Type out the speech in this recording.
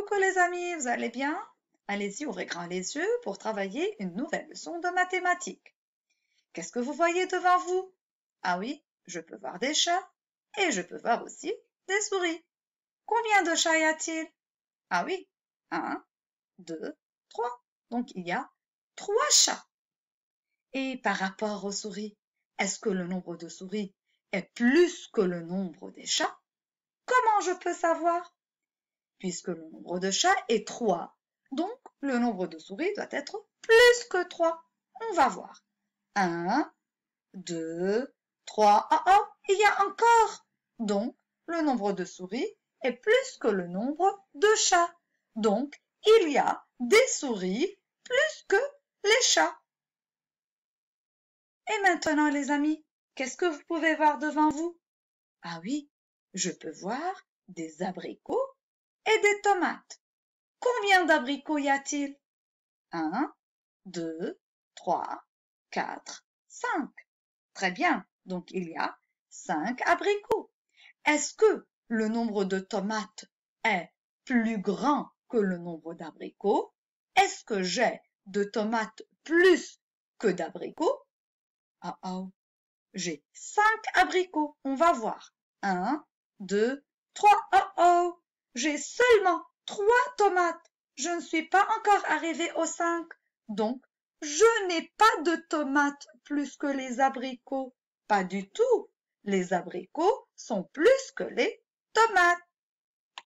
Coucou les amis, vous allez bien Allez-y, ouvrez grand les yeux pour travailler une nouvelle leçon de mathématiques. Qu'est-ce que vous voyez devant vous Ah oui, je peux voir des chats et je peux voir aussi des souris. Combien de chats y a-t-il Ah oui, un, deux, trois. Donc il y a trois chats. Et par rapport aux souris, est-ce que le nombre de souris est plus que le nombre des chats Comment je peux savoir puisque le nombre de chats est 3. Donc, le nombre de souris doit être plus que 3. On va voir. 1, 2, 3. Ah, ah, il y a encore. Donc, le nombre de souris est plus que le nombre de chats. Donc, il y a des souris plus que les chats. Et maintenant, les amis, qu'est-ce que vous pouvez voir devant vous Ah oui, je peux voir des abricots et des tomates. Combien d'abricots y a-t-il Un, deux, trois, quatre, cinq. Très bien, donc il y a cinq abricots. Est-ce que le nombre de tomates est plus grand que le nombre d'abricots Est-ce que j'ai de tomates plus que d'abricots Ah ah, j'ai cinq abricots. On va voir. Un, deux, trois. Oh oh, j'ai seulement trois tomates. Je ne suis pas encore arrivé aux cinq. Donc, je n'ai pas de tomates plus que les abricots. Pas du tout. Les abricots sont plus que les tomates.